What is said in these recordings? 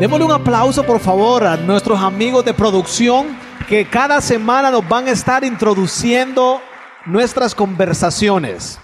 Démosle un aplauso, por favor, a nuestros amigos de producción que cada semana nos van a estar introduciendo nuestras conversaciones.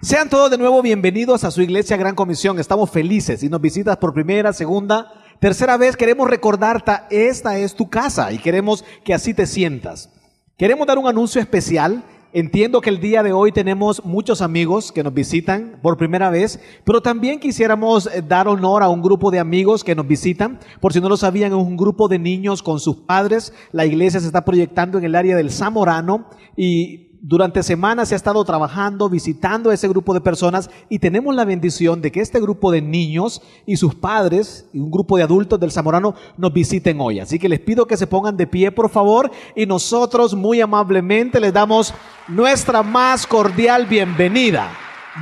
Sean todos de nuevo bienvenidos a su iglesia Gran Comisión. Estamos felices y nos visitas por primera, segunda, tercera vez. Queremos recordarte esta es tu casa y queremos que así te sientas. Queremos dar un anuncio especial Entiendo que el día de hoy tenemos muchos amigos que nos visitan por primera vez, pero también quisiéramos eh, dar honor a un grupo de amigos que nos visitan. Por si no lo sabían, es un grupo de niños con sus padres. La iglesia se está proyectando en el área del Zamorano y durante semanas se ha estado trabajando, visitando a ese grupo de personas y tenemos la bendición de que este grupo de niños y sus padres y un grupo de adultos del Zamorano nos visiten hoy. Así que les pido que se pongan de pie, por favor, y nosotros muy amablemente les damos nuestra más cordial bienvenida.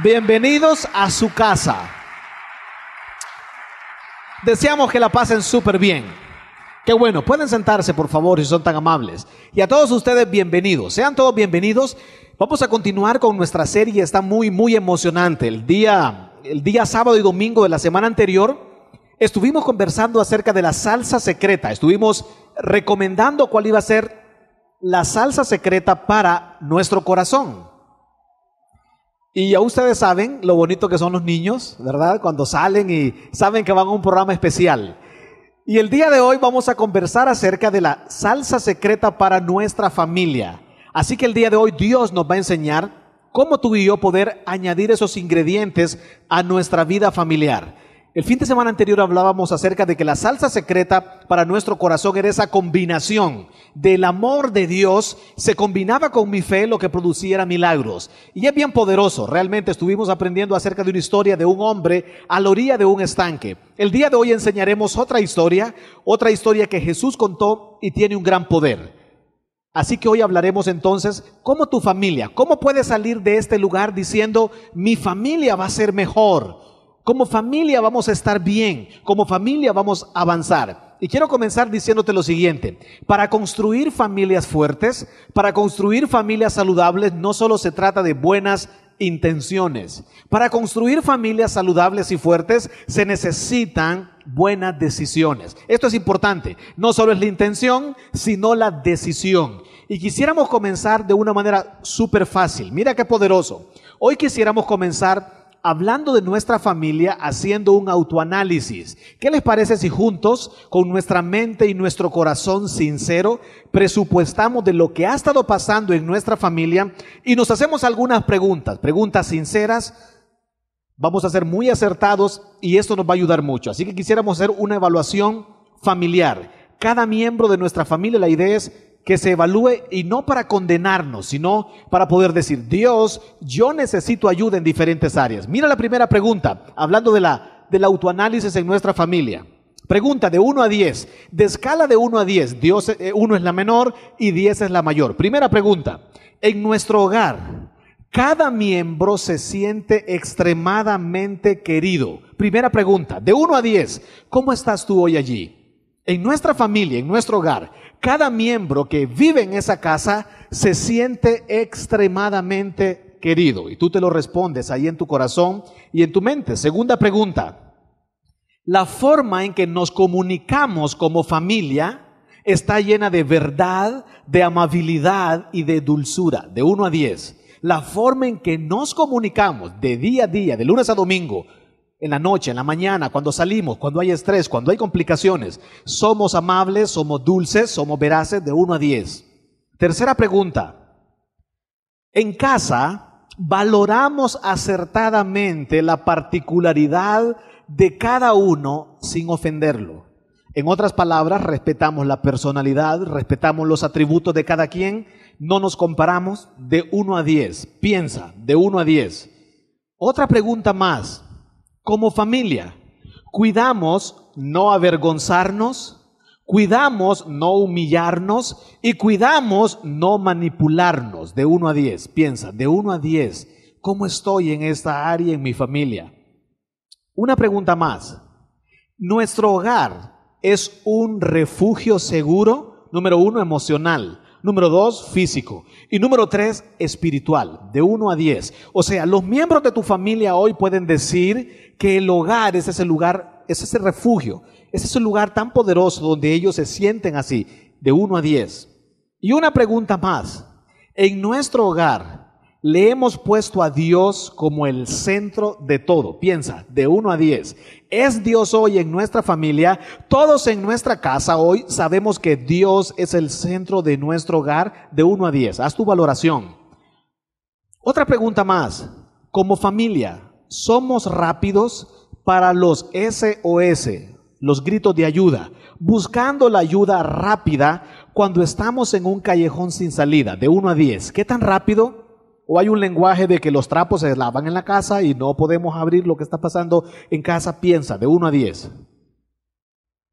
Bienvenidos a su casa. Deseamos que la pasen súper bien. Qué bueno, pueden sentarse por favor si son tan amables. Y a todos ustedes bienvenidos, sean todos bienvenidos. Vamos a continuar con nuestra serie, está muy, muy emocionante. El día, el día sábado y domingo de la semana anterior estuvimos conversando acerca de la salsa secreta, estuvimos recomendando cuál iba a ser la salsa secreta para nuestro corazón. Y ya ustedes saben lo bonito que son los niños, ¿verdad? Cuando salen y saben que van a un programa especial. Y el día de hoy vamos a conversar acerca de la salsa secreta para nuestra familia. Así que el día de hoy Dios nos va a enseñar cómo tú y yo poder añadir esos ingredientes a nuestra vida familiar. El fin de semana anterior hablábamos acerca de que la salsa secreta para nuestro corazón era esa combinación del amor de Dios, se combinaba con mi fe lo que producía milagros. Y es bien poderoso, realmente estuvimos aprendiendo acerca de una historia de un hombre a la orilla de un estanque. El día de hoy enseñaremos otra historia, otra historia que Jesús contó y tiene un gran poder. Así que hoy hablaremos entonces cómo tu familia, cómo puedes salir de este lugar diciendo, mi familia va a ser mejor como familia vamos a estar bien, como familia vamos a avanzar. Y quiero comenzar diciéndote lo siguiente, para construir familias fuertes, para construir familias saludables, no solo se trata de buenas intenciones. Para construir familias saludables y fuertes se necesitan buenas decisiones. Esto es importante. No solo es la intención, sino la decisión. Y quisiéramos comenzar de una manera súper fácil. Mira qué poderoso. Hoy quisiéramos comenzar hablando de nuestra familia, haciendo un autoanálisis. ¿Qué les parece si juntos, con nuestra mente y nuestro corazón sincero, presupuestamos de lo que ha estado pasando en nuestra familia y nos hacemos algunas preguntas, preguntas sinceras? Vamos a ser muy acertados y esto nos va a ayudar mucho. Así que quisiéramos hacer una evaluación familiar. Cada miembro de nuestra familia, la idea es que se evalúe y no para condenarnos, sino para poder decir, Dios, yo necesito ayuda en diferentes áreas. Mira la primera pregunta, hablando de la, del autoanálisis en nuestra familia. Pregunta de 1 a 10, de escala de 1 a 10, Dios 1 eh, es la menor y 10 es la mayor. Primera pregunta, en nuestro hogar, cada miembro se siente extremadamente querido. Primera pregunta, de 1 a 10, ¿cómo estás tú hoy allí? En nuestra familia, en nuestro hogar, cada miembro que vive en esa casa se siente extremadamente querido. Y tú te lo respondes ahí en tu corazón y en tu mente. Segunda pregunta. La forma en que nos comunicamos como familia está llena de verdad, de amabilidad y de dulzura, de uno a 10. La forma en que nos comunicamos de día a día, de lunes a domingo, en la noche, en la mañana, cuando salimos, cuando hay estrés, cuando hay complicaciones. Somos amables, somos dulces, somos veraces de 1 a 10. Tercera pregunta. En casa valoramos acertadamente la particularidad de cada uno sin ofenderlo. En otras palabras, respetamos la personalidad, respetamos los atributos de cada quien, no nos comparamos de 1 a 10. Piensa, de 1 a 10. Otra pregunta más como familia. Cuidamos no avergonzarnos, cuidamos no humillarnos y cuidamos no manipularnos de 1 a 10. Piensa, de 1 a 10, ¿cómo estoy en esta área en mi familia? Una pregunta más. ¿Nuestro hogar es un refugio seguro? Número uno, emocional. Número dos, físico. Y número tres, espiritual, de uno a diez. O sea, los miembros de tu familia hoy pueden decir que el hogar es ese lugar, es ese refugio, es ese lugar tan poderoso donde ellos se sienten así, de uno a diez. Y una pregunta más. En nuestro hogar, le hemos puesto a Dios como el centro de todo. Piensa, de 1 a 10. Es Dios hoy en nuestra familia, todos en nuestra casa hoy sabemos que Dios es el centro de nuestro hogar, de 1 a 10. Haz tu valoración. Otra pregunta más. Como familia, ¿somos rápidos para los SOS, los gritos de ayuda? Buscando la ayuda rápida cuando estamos en un callejón sin salida, de 1 a 10. ¿Qué tan rápido? O hay un lenguaje de que los trapos se lavan en la casa y no podemos abrir lo que está pasando en casa. Piensa, de 1 a 10.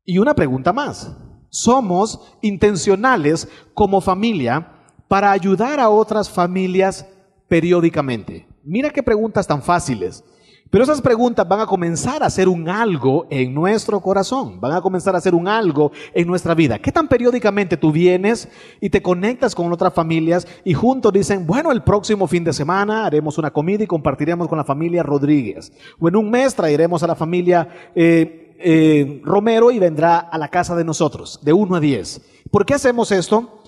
Y una pregunta más. Somos intencionales como familia para ayudar a otras familias periódicamente. Mira qué preguntas tan fáciles. Pero esas preguntas van a comenzar a ser un algo en nuestro corazón, van a comenzar a ser un algo en nuestra vida. ¿Qué tan periódicamente tú vienes y te conectas con otras familias y juntos dicen, bueno, el próximo fin de semana haremos una comida y compartiremos con la familia Rodríguez? O en un mes traeremos a la familia eh, eh, Romero y vendrá a la casa de nosotros, de uno a 10. ¿Por qué hacemos esto?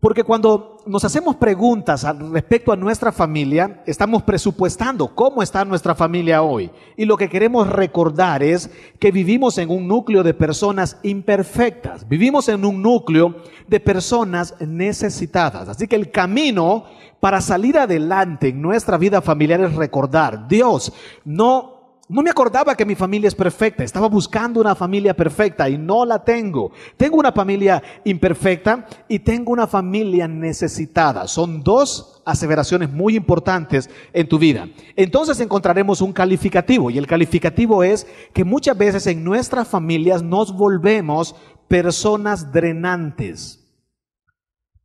Porque cuando nos hacemos preguntas respecto a nuestra familia, estamos presupuestando cómo está nuestra familia hoy. Y lo que queremos recordar es que vivimos en un núcleo de personas imperfectas, vivimos en un núcleo de personas necesitadas. Así que el camino para salir adelante en nuestra vida familiar es recordar, Dios no no me acordaba que mi familia es perfecta. Estaba buscando una familia perfecta y no la tengo. Tengo una familia imperfecta y tengo una familia necesitada. Son dos aseveraciones muy importantes en tu vida. Entonces encontraremos un calificativo y el calificativo es que muchas veces en nuestras familias nos volvemos personas drenantes.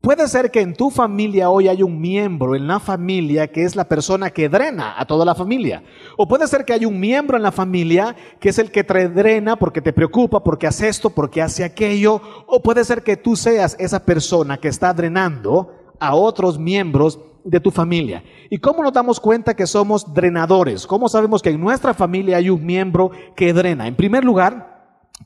Puede ser que en tu familia hoy hay un miembro en la familia que es la persona que drena a toda la familia. O puede ser que hay un miembro en la familia que es el que te drena porque te preocupa, porque hace esto, porque hace aquello. O puede ser que tú seas esa persona que está drenando a otros miembros de tu familia. ¿Y cómo nos damos cuenta que somos drenadores? ¿Cómo sabemos que en nuestra familia hay un miembro que drena? En primer lugar,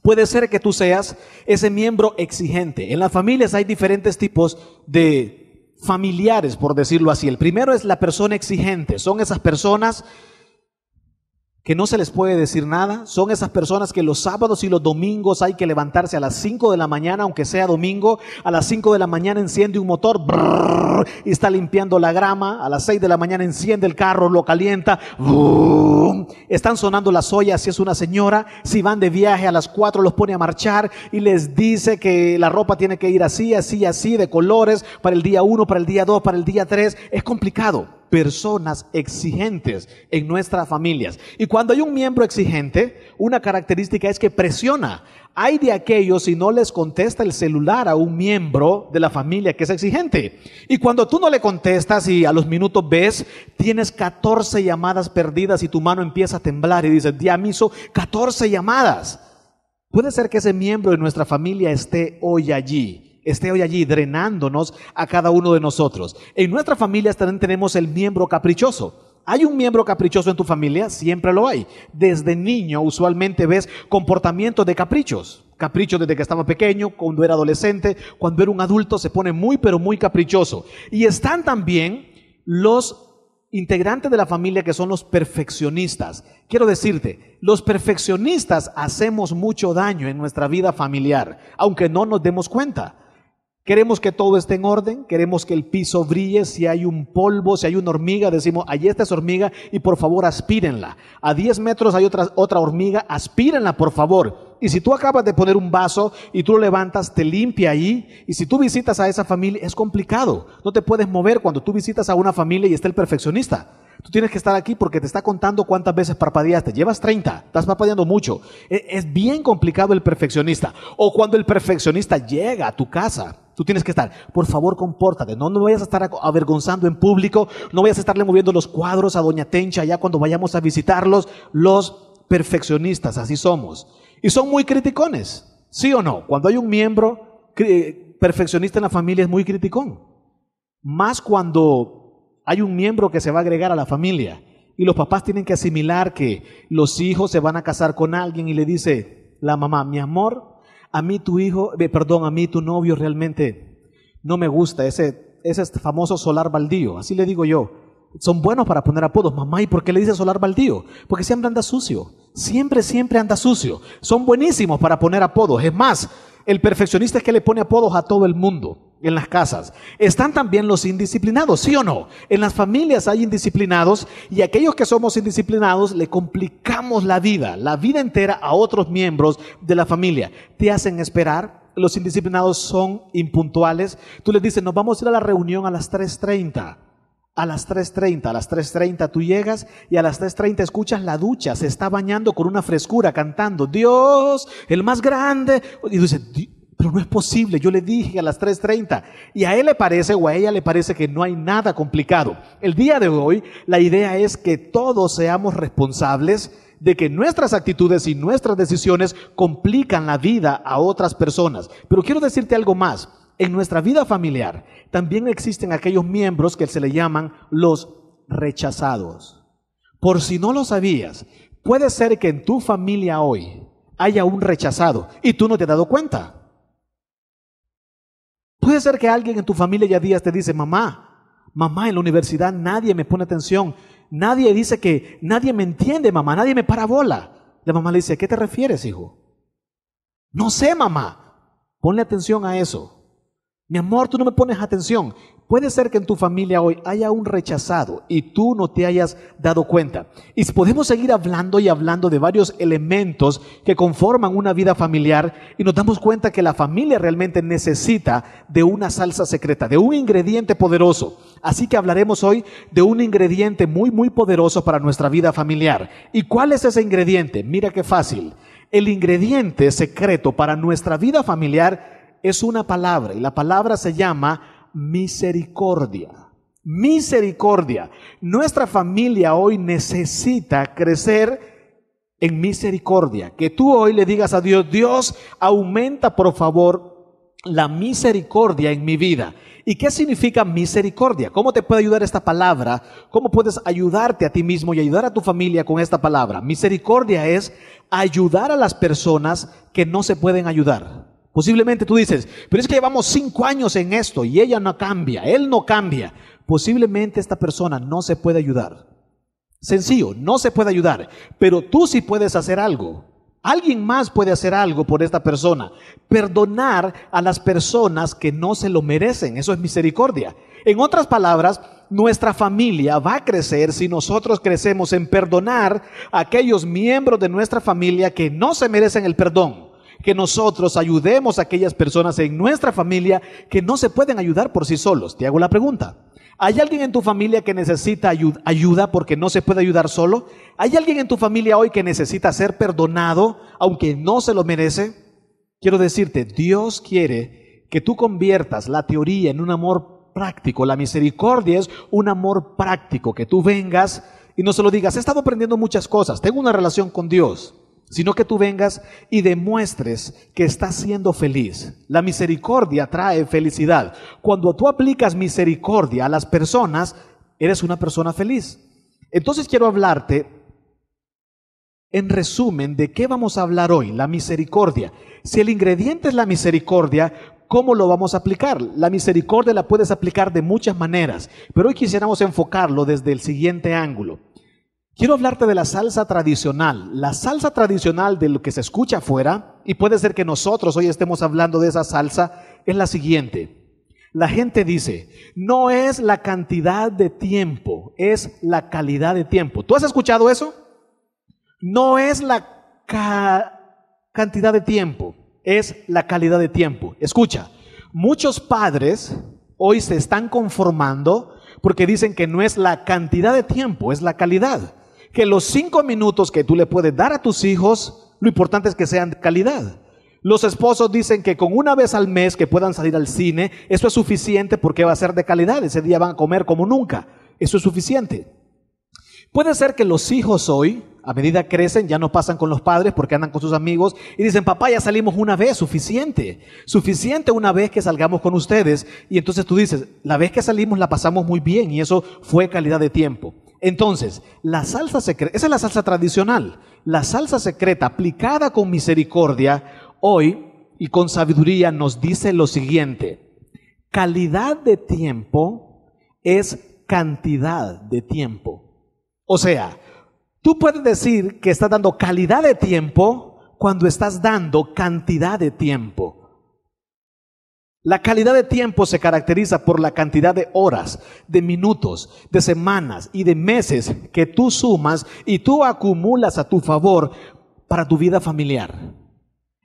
Puede ser que tú seas ese miembro exigente. En las familias hay diferentes tipos de familiares, por decirlo así. El primero es la persona exigente. Son esas personas que no se les puede decir nada, son esas personas que los sábados y los domingos hay que levantarse a las 5 de la mañana, aunque sea domingo, a las 5 de la mañana enciende un motor y está limpiando la grama, a las 6 de la mañana enciende el carro, lo calienta, están sonando las ollas si es una señora, si van de viaje a las 4 los pone a marchar y les dice que la ropa tiene que ir así, así, así, de colores, para el día 1, para el día 2, para el día 3, es complicado personas exigentes en nuestras familias. Y cuando hay un miembro exigente, una característica es que presiona. Hay de aquellos si no les contesta el celular a un miembro de la familia que es exigente. Y cuando tú no le contestas y a los minutos ves, tienes 14 llamadas perdidas y tu mano empieza a temblar y dices, diamiso 14 llamadas. Puede ser que ese miembro de nuestra familia esté hoy allí esté hoy allí drenándonos a cada uno de nosotros. En nuestra familia también tenemos el miembro caprichoso. ¿Hay un miembro caprichoso en tu familia? Siempre lo hay. Desde niño usualmente ves comportamientos de caprichos. Caprichos desde que estaba pequeño, cuando era adolescente, cuando era un adulto, se pone muy, pero muy caprichoso. Y están también los integrantes de la familia que son los perfeccionistas. Quiero decirte, los perfeccionistas hacemos mucho daño en nuestra vida familiar, aunque no nos demos cuenta. Queremos que todo esté en orden, queremos que el piso brille, si hay un polvo, si hay una hormiga, decimos, allí está esa hormiga y por favor aspírenla. A 10 metros hay otra, otra hormiga, aspírenla por favor. Y si tú acabas de poner un vaso y tú lo levantas, te limpia ahí. Y si tú visitas a esa familia, es complicado. No te puedes mover cuando tú visitas a una familia y está el perfeccionista. Tú tienes que estar aquí porque te está contando cuántas veces parpadeaste. Llevas 30, estás parpadeando mucho. E-, es bien complicado el perfeccionista. O cuando el perfeccionista llega a tu casa, tú tienes que estar, por favor, compórtate. No, no vayas a estar avergonzando en público. No vayas a estarle moviendo los cuadros a Doña Tencha ya cuando vayamos a visitarlos. Los perfeccionistas, así somos. Y son muy criticones, ¿sí o no? Cuando hay un miembro eh, perfeccionista en la familia es muy criticón. Más cuando hay un miembro que se va a agregar a la familia y los papás tienen que asimilar que los hijos se van a casar con alguien y le dice la mamá, mi amor, a mí tu hijo, eh, perdón, a mí tu novio realmente no me gusta, ese, ese famoso solar baldío, así le digo yo. Son buenos para poner apodos, mamá, ¿y por qué le dice solar baldío? Porque siempre anda sucio, siempre, siempre anda sucio. Son buenísimos para poner apodos. Es más, el perfeccionista es que le pone apodos a todo el mundo en las casas. Están también los indisciplinados, ¿sí o no? En las familias hay indisciplinados y aquellos que somos indisciplinados le complicamos la vida, la vida entera a otros miembros de la familia. Te hacen esperar, los indisciplinados son impuntuales. Tú les dices, nos vamos a ir a la reunión a las 3.30 a las 3.30. A las 3.30 tú llegas y a las 3.30 escuchas la ducha, se está bañando con una frescura, cantando, Dios, el más grande. Y tú pero no es posible, yo le dije a las 3.30. Y a él le parece o a ella le parece que no hay nada complicado. El día de hoy la idea es que todos seamos responsables de que nuestras actitudes y nuestras decisiones complican la vida a otras personas. Pero quiero decirte algo más en nuestra vida familiar también existen aquellos miembros que se le llaman los rechazados. Por si no lo sabías, puede ser que en tu familia hoy haya un rechazado y tú no te has dado cuenta. Puede ser que alguien en tu familia ya días te dice, mamá, mamá, en la universidad nadie me pone atención, nadie dice que, nadie me entiende, mamá, nadie me parabola. La mamá le dice, ¿a qué te refieres, hijo? No sé, mamá. Ponle atención a eso. Mi amor, tú no me pones atención. Puede ser que en tu familia hoy haya un rechazado y tú no te hayas dado cuenta. Y podemos seguir hablando y hablando de varios elementos que conforman una vida familiar y nos damos cuenta que la familia realmente necesita de una salsa secreta, de un ingrediente poderoso. Así que hablaremos hoy de un ingrediente muy, muy poderoso para nuestra vida familiar. ¿Y cuál es ese ingrediente? Mira qué fácil. El ingrediente secreto para nuestra vida familiar es una palabra y la palabra se llama misericordia. Misericordia. Nuestra familia hoy necesita crecer en misericordia. Que tú hoy le digas a Dios, Dios, aumenta por favor la misericordia en mi vida. ¿Y qué significa misericordia? ¿Cómo te puede ayudar esta palabra? ¿Cómo puedes ayudarte a ti mismo y ayudar a tu familia con esta palabra? Misericordia es ayudar a las personas que no se pueden ayudar. Posiblemente tú dices, pero es que llevamos cinco años en esto y ella no cambia, él no cambia. Posiblemente esta persona no se puede ayudar. Sencillo, no se puede ayudar, pero tú sí puedes hacer algo. Alguien más puede hacer algo por esta persona. Perdonar a las personas que no se lo merecen. Eso es misericordia. En otras palabras, nuestra familia va a crecer si nosotros crecemos en perdonar a aquellos miembros de nuestra familia que no se merecen el perdón que nosotros ayudemos a aquellas personas en nuestra familia que no se pueden ayudar por sí solos. Te hago la pregunta. ¿Hay alguien en tu familia que necesita ayuda porque no se puede ayudar solo? ¿Hay alguien en tu familia hoy que necesita ser perdonado aunque no se lo merece? Quiero decirte, Dios quiere que tú conviertas la teoría en un amor práctico. La misericordia es un amor práctico, que tú vengas y no se lo digas, he estado aprendiendo muchas cosas, tengo una relación con Dios sino que tú vengas y demuestres que estás siendo feliz. La misericordia trae felicidad. Cuando tú aplicas misericordia a las personas, eres una persona feliz. Entonces quiero hablarte en resumen de qué vamos a hablar hoy, la misericordia. Si el ingrediente es la misericordia, ¿cómo lo vamos a aplicar? La misericordia la puedes aplicar de muchas maneras, pero hoy quisiéramos enfocarlo desde el siguiente ángulo. Quiero hablarte de la salsa tradicional, la salsa tradicional de lo que se escucha afuera, y puede ser que nosotros hoy estemos hablando de esa salsa, es la siguiente. La gente dice, no es la cantidad de tiempo, es la calidad de tiempo. ¿Tú has escuchado eso? No es la cantidad de tiempo, es la calidad de tiempo. Escucha, muchos padres hoy se están conformando porque dicen que no es la cantidad de tiempo, es la calidad que los cinco minutos que tú le puedes dar a tus hijos, lo importante es que sean de calidad. Los esposos dicen que con una vez al mes que puedan salir al cine, eso es suficiente porque va a ser de calidad. Ese día van a comer como nunca. Eso es suficiente. Puede ser que los hijos hoy, a medida que crecen, ya no pasan con los padres porque andan con sus amigos y dicen, papá, ya salimos una vez, suficiente. Suficiente una vez que salgamos con ustedes. Y entonces tú dices, la vez que salimos la pasamos muy bien y eso fue calidad de tiempo. Entonces, la salsa secreta, esa es la salsa tradicional, la salsa secreta aplicada con misericordia hoy y con sabiduría nos dice lo siguiente, calidad de tiempo es cantidad de tiempo. O sea, tú puedes decir que estás dando calidad de tiempo cuando estás dando cantidad de tiempo. La calidad de tiempo se caracteriza por la cantidad de horas, de minutos, de semanas y de meses que tú sumas y tú acumulas a tu favor para tu vida familiar.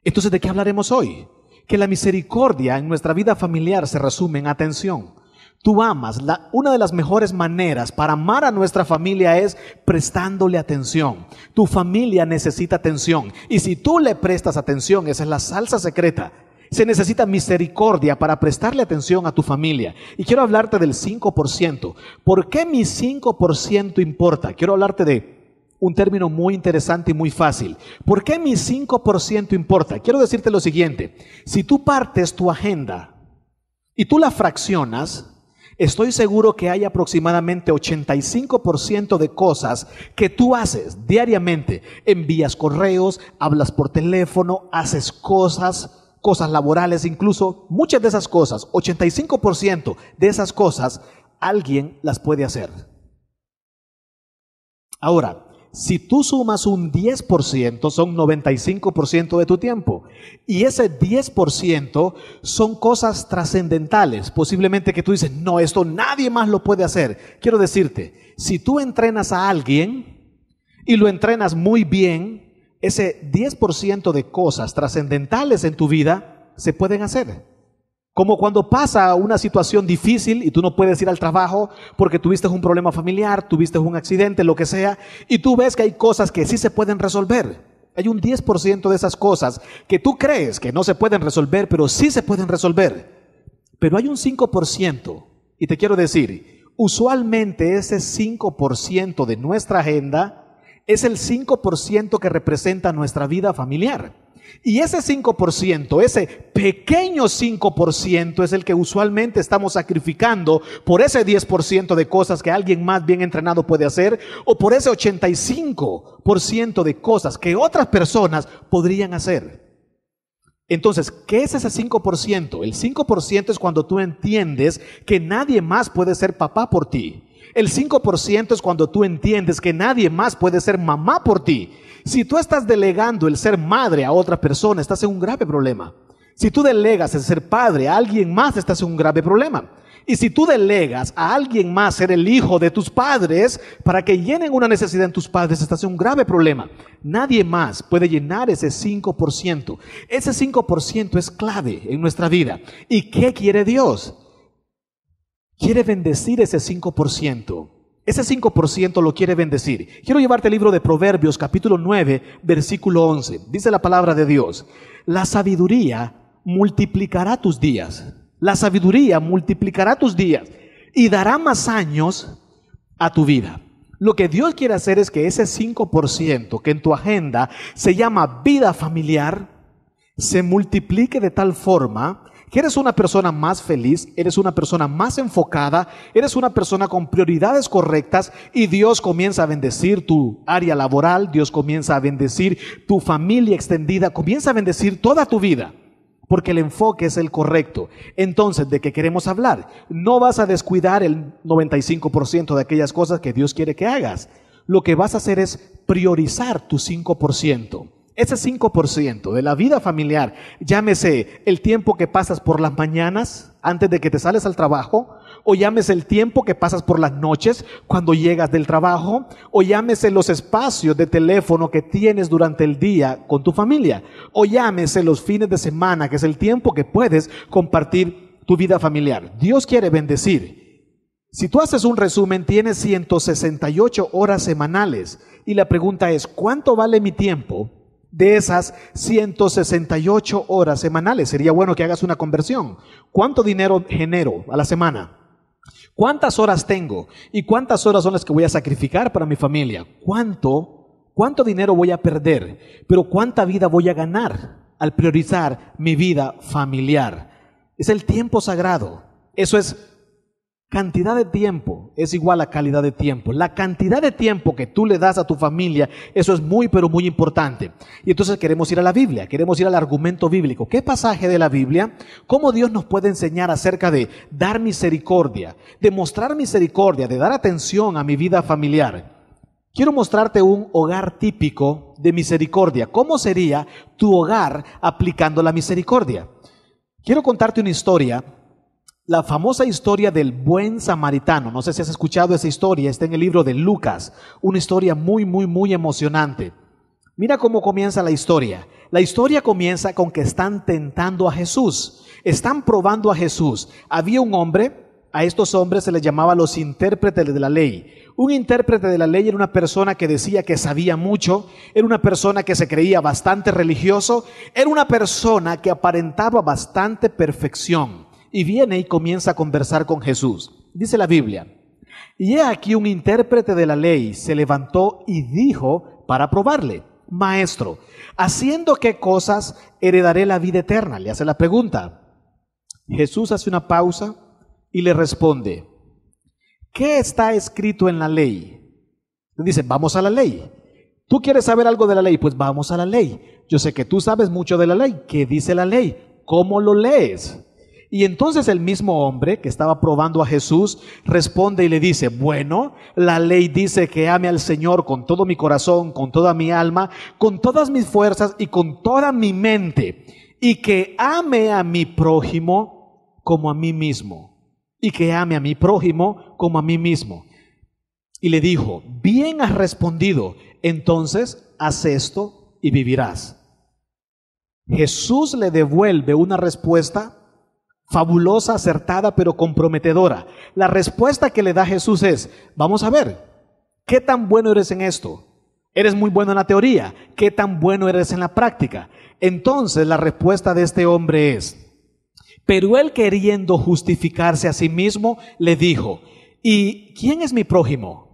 Entonces, ¿de qué hablaremos hoy? Que la misericordia en nuestra vida familiar se resume en atención. Tú amas, una de las mejores maneras para amar a nuestra familia es prestándole atención. Tu familia necesita atención y si tú le prestas atención, esa es la salsa secreta se necesita misericordia para prestarle atención a tu familia. Y quiero hablarte del 5%. ¿Por qué mi 5% importa? Quiero hablarte de un término muy interesante y muy fácil. ¿Por qué mi 5% importa? Quiero decirte lo siguiente. Si tú partes tu agenda y tú la fraccionas, estoy seguro que hay aproximadamente 85% de cosas que tú haces diariamente. Envías correos, hablas por teléfono, haces cosas, cosas laborales, incluso muchas de esas cosas, 85% de esas cosas, alguien las puede hacer. Ahora, si tú sumas un 10%, son 95% de tu tiempo. Y ese 10% son cosas trascendentales. Posiblemente que tú dices, no, esto nadie más lo puede hacer. Quiero decirte, si tú entrenas a alguien y lo entrenas muy bien, ese 10% de cosas trascendentales en tu vida se pueden hacer. Como cuando pasa una situación difícil y tú no puedes ir al trabajo porque tuviste un problema familiar, tuviste un accidente, lo que sea, y tú ves que hay cosas que sí se pueden resolver. Hay un 10% de esas cosas que tú crees que no se pueden resolver, pero sí se pueden resolver. Pero hay un 5%, y te quiero decir, usualmente ese 5% de nuestra agenda es el 5% que representa nuestra vida familiar. Y ese 5%, ese pequeño 5% es el que usualmente estamos sacrificando por ese 10% de cosas que alguien más bien entrenado puede hacer o por ese 85% de cosas que otras personas podrían hacer. Entonces, ¿qué es ese 5%? El 5% es cuando tú entiendes que nadie más puede ser papá por ti el 5% es cuando tú entiendes que nadie más puede ser mamá por ti. Si tú estás delegando el ser madre a otra persona, estás en un grave problema. Si tú delegas el ser padre a alguien más, estás en un grave problema. Y si tú delegas a alguien más ser el hijo de tus padres para que llenen una necesidad en tus padres, estás en un grave problema. Nadie más puede llenar ese 5%. Ese 5% es clave en nuestra vida. ¿Y qué quiere Dios? quiere bendecir ese 5%. Ese 5% lo quiere bendecir. Quiero llevarte el libro de Proverbios capítulo 9, versículo 11. Dice la palabra de Dios, la sabiduría multiplicará tus días. La sabiduría multiplicará tus días y dará más años a tu vida. Lo que Dios quiere hacer es que ese 5% que en tu agenda se llama vida familiar, se multiplique de tal forma eres una persona más feliz, eres una persona más enfocada, eres una persona con prioridades correctas y Dios comienza a bendecir tu área laboral, Dios comienza a bendecir tu familia extendida, comienza a bendecir toda tu vida. Porque el enfoque es el correcto. Entonces, ¿de qué queremos hablar? No vas a descuidar el 95% de aquellas cosas que Dios quiere que hagas. Lo que vas a hacer es priorizar tu 5%. Ese 5% de la vida familiar, llámese el tiempo que pasas por las mañanas antes de que te sales al trabajo, o llámese el tiempo que pasas por las noches cuando llegas del trabajo, o llámese los espacios de teléfono que tienes durante el día con tu familia, o llámese los fines de semana, que es el tiempo que puedes compartir tu vida familiar. Dios quiere bendecir. Si tú haces un resumen, tienes 168 horas semanales y la pregunta es, ¿cuánto vale mi tiempo? de esas 168 horas semanales. Sería bueno que hagas una conversión. ¿Cuánto dinero genero a la semana? ¿Cuántas horas tengo? ¿Y cuántas horas son las que voy a sacrificar para mi familia? ¿Cuánto, cuánto dinero voy a perder? Pero ¿cuánta vida voy a ganar al priorizar mi vida familiar? Es el tiempo sagrado. Eso es Cantidad de tiempo es igual a calidad de tiempo. La cantidad de tiempo que tú le das a tu familia, eso es muy, pero muy importante. Y entonces queremos ir a la Biblia, queremos ir al argumento bíblico. ¿Qué pasaje de la Biblia? ¿Cómo Dios nos puede enseñar acerca de dar misericordia, de mostrar misericordia, de dar atención a mi vida familiar? Quiero mostrarte un hogar típico de misericordia. ¿Cómo sería tu hogar aplicando la misericordia? Quiero contarte una historia la famosa historia del buen samaritano. No sé si has escuchado esa historia, está en el libro de Lucas, una historia muy, muy, muy emocionante. Mira cómo comienza la historia. La historia comienza con que están tentando a Jesús, están probando a Jesús. Había un hombre, a estos hombres se les llamaba los intérpretes de la ley. Un intérprete de la ley era una persona que decía que sabía mucho, era una persona que se creía bastante religioso, era una persona que aparentaba bastante perfección y viene y comienza a conversar con Jesús. Dice la Biblia, y he aquí un intérprete de la ley se levantó y dijo para probarle, Maestro, ¿haciendo qué cosas heredaré la vida eterna? Le hace la pregunta. Jesús hace una pausa y le responde, ¿qué está escrito en la ley? Dice, vamos a la ley. ¿Tú quieres saber algo de la ley? Pues vamos a la ley. Yo sé que tú sabes mucho de la ley. ¿Qué dice la ley? ¿Cómo lo lees? Y entonces el mismo hombre que estaba probando a Jesús responde y le dice, bueno, la ley dice que ame al Señor con todo mi corazón, con toda mi alma, con todas mis fuerzas y con toda mi mente, y que ame a mi prójimo como a mí mismo, y que ame a mi prójimo como a mí mismo. Y le dijo, bien has respondido, entonces haz esto y vivirás. Jesús le devuelve una respuesta fabulosa, acertada, pero comprometedora. La respuesta que le da Jesús es, vamos a ver, ¿qué tan bueno eres en esto? Eres muy bueno en la teoría, ¿qué tan bueno eres en la práctica? Entonces la respuesta de este hombre es, pero él queriendo justificarse a sí mismo, le dijo, ¿y quién es mi prójimo?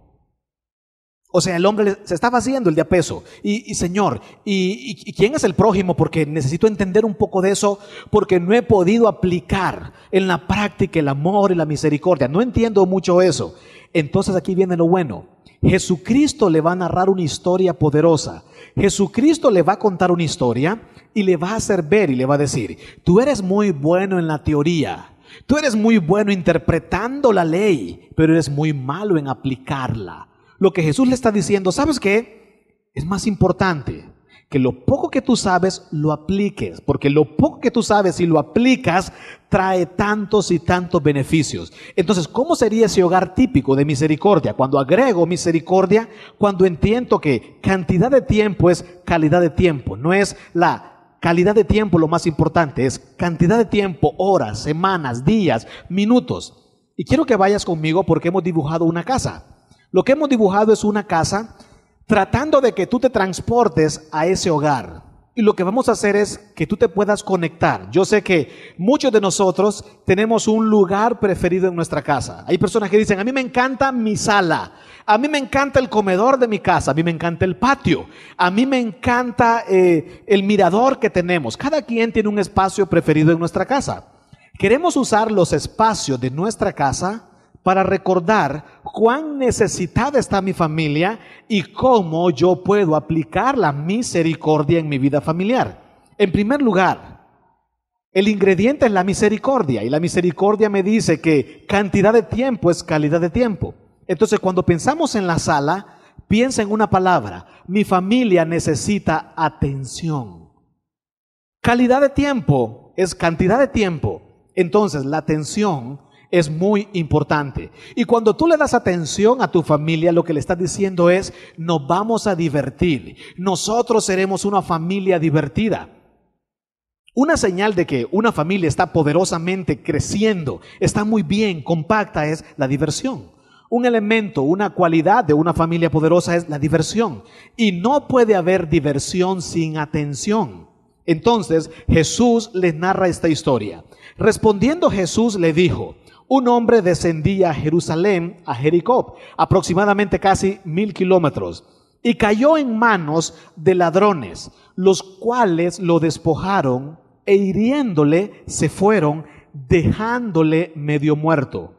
O sea, el hombre se está haciendo el de a peso. Y, Señor, y, y, quién es el prójimo? Porque necesito entender un poco de eso, porque no he podido aplicar en la práctica el amor y la misericordia. No entiendo mucho eso. Entonces aquí viene lo bueno. Jesucristo le va a narrar una historia poderosa. Jesucristo le va a contar una historia y le va a hacer ver y le va a decir, tú eres muy bueno en la teoría, tú eres muy bueno interpretando la ley, pero eres muy malo en aplicarla. Lo que Jesús le está diciendo, ¿sabes qué? Es más importante que lo poco que tú sabes lo apliques, porque lo poco que tú sabes y lo aplicas trae tantos y tantos beneficios. Entonces, ¿cómo sería ese hogar típico de misericordia? Cuando agrego misericordia, cuando entiendo que cantidad de tiempo es calidad de tiempo, no es la calidad de tiempo lo más importante, es cantidad de tiempo, horas, semanas, días, minutos. Y quiero que vayas conmigo porque hemos dibujado una casa. Lo que hemos dibujado es una casa tratando de que tú te transportes a ese hogar. Y lo que vamos a hacer es que tú te puedas conectar. Yo sé que muchos de nosotros tenemos un lugar preferido en nuestra casa. Hay personas que dicen, a mí me encanta mi sala, a mí me encanta el comedor de mi casa, a mí me encanta el patio, a mí me encanta eh, el mirador que tenemos. Cada quien tiene un espacio preferido en nuestra casa. Queremos usar los espacios de nuestra casa para recordar cuán necesitada está mi familia y cómo yo puedo aplicar la misericordia en mi vida familiar. En primer lugar, el ingrediente es la misericordia y la misericordia me dice que cantidad de tiempo es calidad de tiempo. Entonces cuando pensamos en la sala, piensa en una palabra, mi familia necesita atención. Calidad de tiempo es cantidad de tiempo. Entonces la atención es muy importante. Y cuando tú le das atención a tu familia, lo que le estás diciendo es, nos vamos a divertir. Nosotros seremos una familia divertida. Una señal de que una familia está poderosamente creciendo, está muy bien, compacta, es la diversión. Un elemento, una cualidad de una familia poderosa es la diversión. Y no puede haber diversión sin atención. Entonces Jesús les narra esta historia. Respondiendo Jesús le dijo, un hombre descendía a Jerusalén, a Jericó, aproximadamente casi mil kilómetros, y cayó en manos de ladrones, los cuales lo despojaron e hiriéndole se fueron, dejándole medio muerto.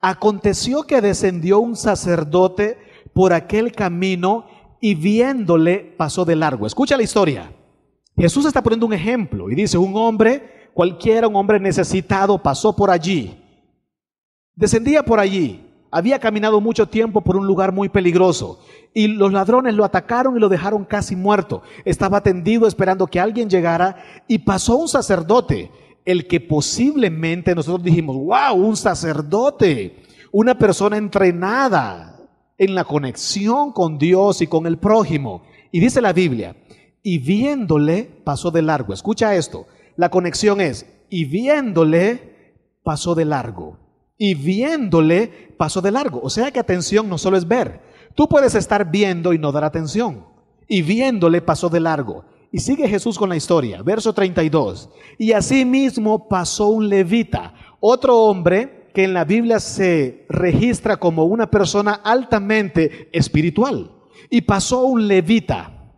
Aconteció que descendió un sacerdote por aquel camino y viéndole pasó de largo. Escucha la historia. Jesús está poniendo un ejemplo y dice, un hombre, cualquiera, un hombre necesitado pasó por allí Descendía por allí, había caminado mucho tiempo por un lugar muy peligroso y los ladrones lo atacaron y lo dejaron casi muerto. Estaba tendido esperando que alguien llegara y pasó un sacerdote, el que posiblemente nosotros dijimos, wow, un sacerdote, una persona entrenada en la conexión con Dios y con el prójimo. Y dice la Biblia, y viéndole pasó de largo. Escucha esto, la conexión es, y viéndole pasó de largo y viéndole pasó de largo. O sea que atención no solo es ver. Tú puedes estar viendo y no dar atención. Y viéndole pasó de largo. Y sigue Jesús con la historia, verso 32. Y mismo pasó un levita, otro hombre que en la Biblia se registra como una persona altamente espiritual. Y pasó un levita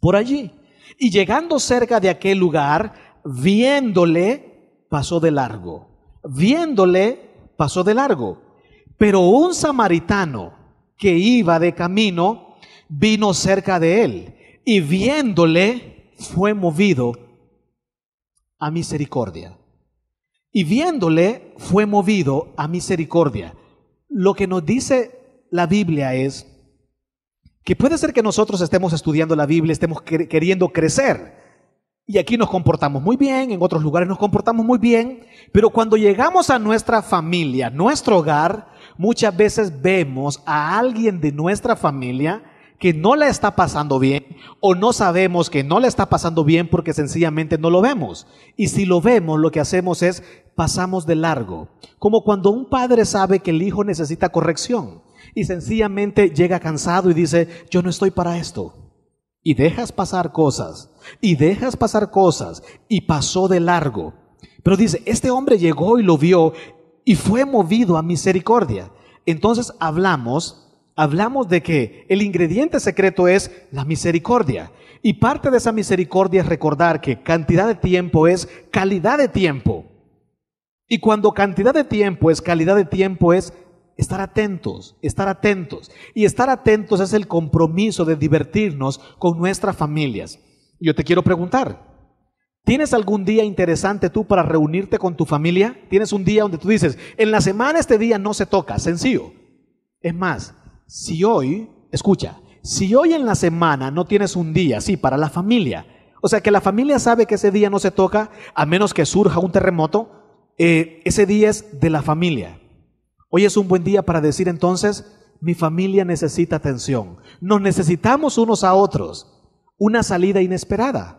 por allí. Y llegando cerca de aquel lugar, viéndole, pasó de largo. Viéndole, pasó de largo. Pero un samaritano que iba de camino vino cerca de él y viéndole fue movido a misericordia. Y viéndole fue movido a misericordia. Lo que nos dice la Biblia es que puede ser que nosotros estemos estudiando la Biblia, estemos queriendo crecer, y aquí nos comportamos muy bien, en otros lugares nos comportamos muy bien, pero cuando llegamos a nuestra familia, nuestro hogar, muchas veces vemos a alguien de nuestra familia que no la está pasando bien o no sabemos que no la está pasando bien porque sencillamente no lo vemos. Y si lo vemos, lo que hacemos es pasamos de largo, como cuando un padre sabe que el hijo necesita corrección y sencillamente llega cansado y dice, yo no estoy para esto y dejas pasar cosas, y dejas pasar cosas, y pasó de largo. Pero dice, este hombre llegó y lo vio y fue movido a misericordia. Entonces hablamos, hablamos de que el ingrediente secreto es la misericordia. Y parte de esa misericordia es recordar que cantidad de tiempo es calidad de tiempo. Y cuando cantidad de tiempo es calidad de tiempo es Estar atentos, estar atentos. Y estar atentos es el compromiso de divertirnos con nuestras familias. Yo te quiero preguntar, ¿tienes algún día interesante tú para reunirte con tu familia? ¿Tienes un día donde tú dices, en la semana este día no se toca, sencillo? Es más, si hoy, escucha, si hoy en la semana no tienes un día sí para la familia, o sea que la familia sabe que ese día no se toca a menos que surja un terremoto, eh, ese día es de la familia. Hoy es un buen día para decir entonces, mi familia necesita atención. Nos necesitamos unos a otros. Una salida inesperada.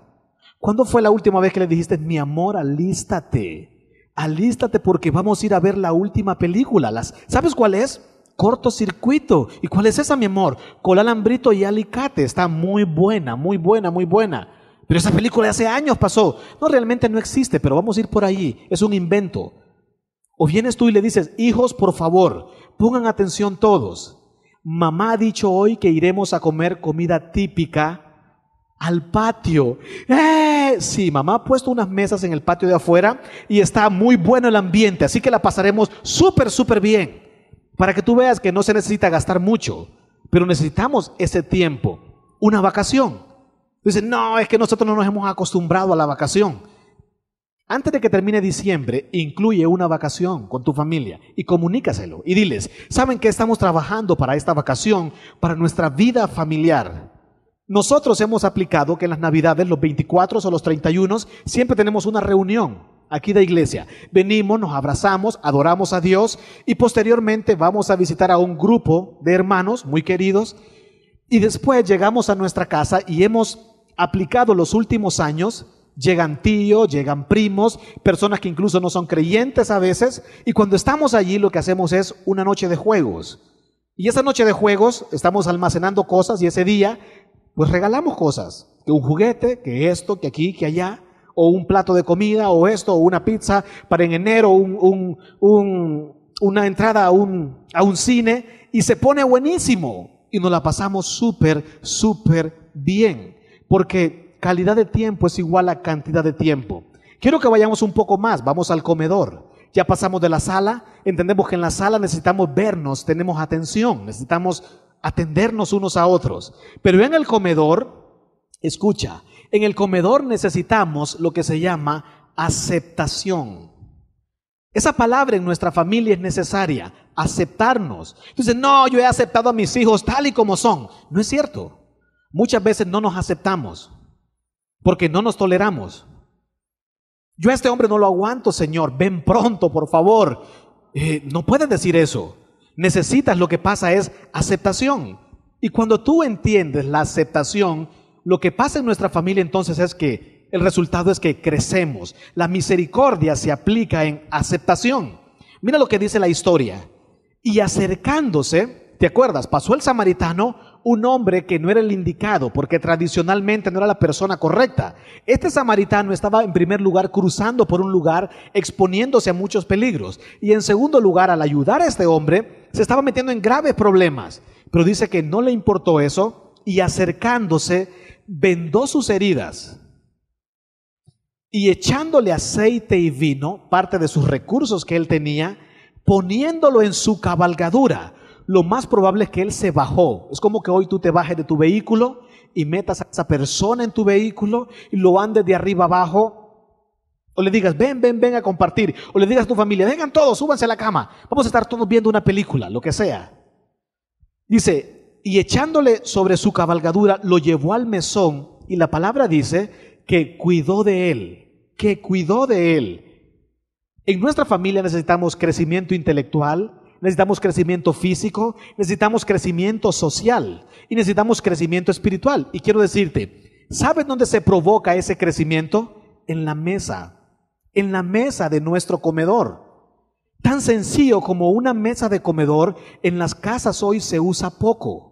¿Cuándo fue la última vez que le dijiste, mi amor, alístate? Alístate porque vamos a ir a ver la última película. Las, ¿Sabes cuál es? Cortocircuito. ¿Y cuál es esa, mi amor? Con alambrito y alicate. Está muy buena, muy buena, muy buena. Pero esa película hace años pasó. No, realmente no existe, pero vamos a ir por ahí. Es un invento. O vienes tú y le dices, hijos, por favor, pongan atención todos. Mamá ha dicho hoy que iremos a comer comida típica al patio. ¡Eh! Sí, mamá ha puesto unas mesas en el patio de afuera y está muy bueno el ambiente, así que la pasaremos súper, súper bien. Para que tú veas que no se necesita gastar mucho, pero necesitamos ese tiempo, una vacación. Dice, no, es que nosotros no nos hemos acostumbrado a la vacación. Antes de que termine diciembre, incluye una vacación con tu familia y comunícaselo y diles, saben que estamos trabajando para esta vacación, para nuestra vida familiar. Nosotros hemos aplicado que en las navidades, los 24 o los 31, siempre tenemos una reunión aquí de iglesia. Venimos, nos abrazamos, adoramos a Dios y posteriormente vamos a visitar a un grupo de hermanos muy queridos y después llegamos a nuestra casa y hemos aplicado los últimos años llegan tíos, llegan primos, personas que incluso no son creyentes a veces, y cuando estamos allí lo que hacemos es una noche de juegos. Y esa noche de juegos estamos almacenando cosas y ese día pues regalamos cosas, que un juguete, que esto, que aquí, que allá, o un plato de comida, o esto, o una pizza, para en enero una entrada a un, a un cine, y se pone buenísimo, y nos la pasamos súper, súper bien, porque calidad de tiempo es igual a cantidad de tiempo. Quiero que vayamos un poco más, vamos al comedor. Ya pasamos de la sala, entendemos que en la sala necesitamos vernos, tenemos atención, necesitamos atendernos unos a otros. Pero en el comedor, escucha, en el comedor necesitamos lo que se llama aceptación. Esa palabra en nuestra familia es necesaria, aceptarnos. Entonces, no, yo he aceptado a mis hijos tal y como son. No es cierto. Muchas veces no nos aceptamos porque no nos toleramos. Yo a este hombre no lo aguanto, Señor, ven pronto, por favor. Eh, no pueden decir eso. Necesitas lo que pasa es aceptación. Y cuando tú entiendes la aceptación, lo que pasa en nuestra familia entonces es que el resultado es que crecemos. La misericordia se aplica en aceptación. Mira lo que dice la historia. Y acercándose, ¿te acuerdas? Pasó el samaritano un hombre que no era el indicado, porque tradicionalmente no era la persona correcta. Este samaritano estaba en primer lugar cruzando por un lugar, exponiéndose a muchos peligros. Y en segundo lugar, al ayudar a este hombre, se estaba metiendo en graves problemas. Pero dice que no le importó eso y acercándose, vendó sus heridas y echándole aceite y vino, parte de sus recursos que él tenía, poniéndolo en su cabalgadura lo más probable es que él se bajó. Es como que hoy tú te bajes de tu vehículo y metas a esa persona en tu vehículo y lo andes de arriba abajo. O le digas, ven, ven, ven a compartir. O le digas a tu familia, vengan todos, súbanse a la cama. Vamos a estar todos viendo una película, lo que sea. Dice, y echándole sobre su cabalgadura, lo llevó al mesón. Y la palabra dice que cuidó de él, que cuidó de él. En nuestra familia necesitamos crecimiento intelectual, necesitamos crecimiento físico, necesitamos crecimiento social y necesitamos crecimiento espiritual. Y quiero decirte, ¿sabes dónde se provoca ese crecimiento? En la mesa, en la mesa de nuestro comedor. Tan sencillo como una mesa de comedor en las casas hoy se usa poco.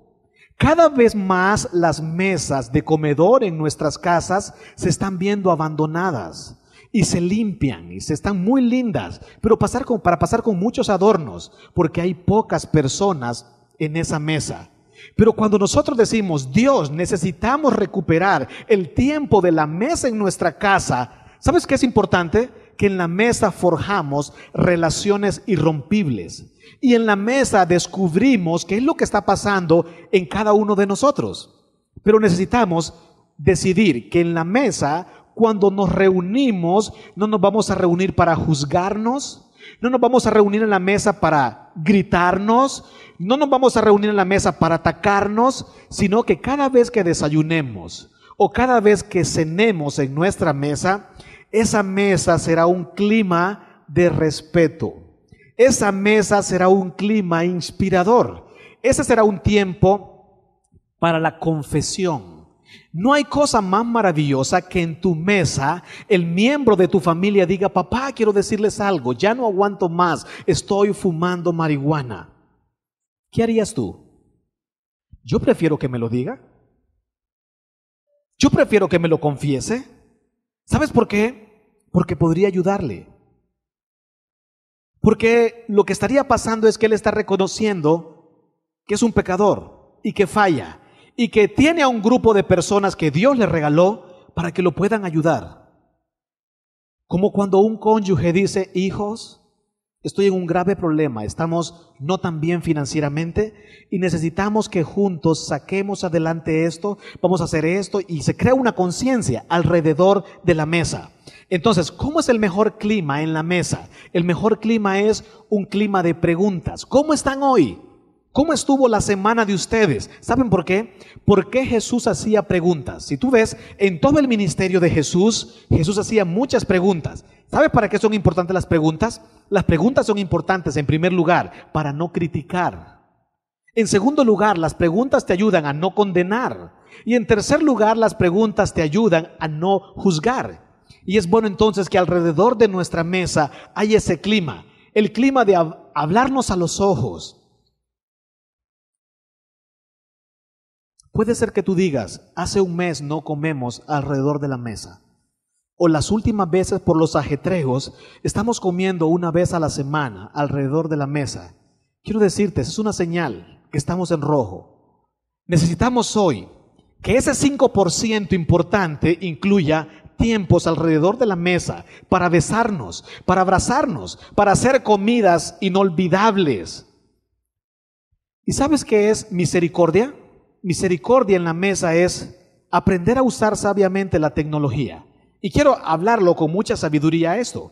Cada vez más las mesas de comedor en nuestras casas se están viendo abandonadas y se limpian y se están muy lindas, pero pasar para pasar con muchos adornos, porque hay pocas personas en esa mesa. Pero cuando nosotros decimos, Dios, necesitamos recuperar el tiempo de la mesa en nuestra casa, ¿sabes qué es importante? que en la mesa forjamos relaciones irrompibles y en la mesa descubrimos qué es lo que está pasando en cada uno de nosotros. Pero necesitamos decidir que en la mesa cuando nos reunimos, no nos vamos a reunir para juzgarnos, no nos vamos a reunir en la mesa para gritarnos, no nos vamos a reunir en la mesa para atacarnos, sino que cada vez que desayunemos o cada vez que cenemos en nuestra mesa, esa mesa será un clima de respeto. Esa mesa será un clima inspirador. Ese será un tiempo para la confesión no hay cosa más maravillosa que en tu mesa el miembro de tu familia diga, papá, quiero decirles algo, ya no aguanto más, estoy fumando marihuana. ¿Qué harías tú? Yo prefiero que me lo diga. Yo prefiero que me lo confiese. ¿Sabes por qué? Porque podría ayudarle. Porque lo que estaría pasando es que él está reconociendo que es un pecador y que falla y que tiene a un grupo de personas que Dios le regaló para que lo puedan ayudar. Como cuando un cónyuge dice, hijos, estoy en un grave problema, estamos no tan bien financieramente y necesitamos que juntos saquemos adelante esto, vamos a hacer esto y se crea una conciencia alrededor de la mesa. Entonces, ¿cómo es el mejor clima en la mesa? El mejor clima es un clima de preguntas. ¿Cómo están hoy? ¿Cómo estuvo la semana de ustedes? ¿Saben por qué? Porque Jesús hacía preguntas. Si tú ves, en todo el ministerio de Jesús, Jesús hacía muchas preguntas. ¿Sabes para qué son importantes las preguntas? Las preguntas son importantes, en primer lugar, para no criticar. En segundo lugar, las preguntas te ayudan a no condenar. Y en tercer lugar, las preguntas te ayudan a no juzgar. Y es bueno entonces que alrededor de nuestra mesa hay ese clima, el clima de hablarnos a los ojos, Puede ser que tú digas, hace un mes no comemos alrededor de la mesa. O las últimas veces por los ajetrejos estamos comiendo una vez a la semana alrededor de la mesa. Quiero decirte, es una señal que estamos en rojo. Necesitamos hoy que ese 5% importante incluya tiempos alrededor de la mesa para besarnos, para abrazarnos, para hacer comidas inolvidables. ¿Y sabes qué es misericordia? misericordia en la mesa es aprender a usar sabiamente la tecnología. Y quiero hablarlo con mucha sabiduría esto,